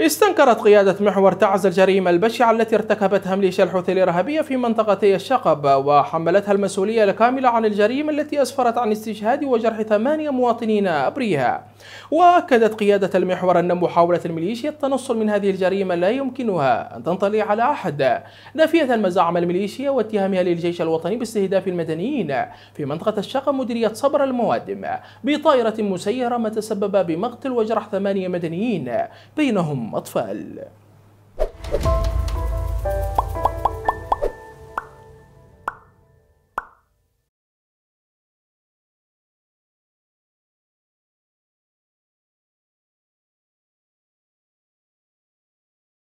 استنكرت قيادة محور تعز الجريمة البشعة التي ارتكبتها ميليشيا الحوثي الإرهابية في منطقتي الشقب وحملتها المسؤولية الكاملة عن الجريمة التي أسفرت عن استشهاد وجرح ثمانية مواطنين أبرياء وأكدت قيادة المحور أن محاولة الميليشيا التنصل من هذه الجريمة لا يمكنها أن تنطلي على أحد نافية مزاعم الميليشيا واتهامها للجيش الوطني باستهداف المدنيين في منطقة الشقب مديرية صبر الموادم بطائرة مسيرة ما تسبب بمقتل وجرح ثمانية مدنيين بينهم أطفال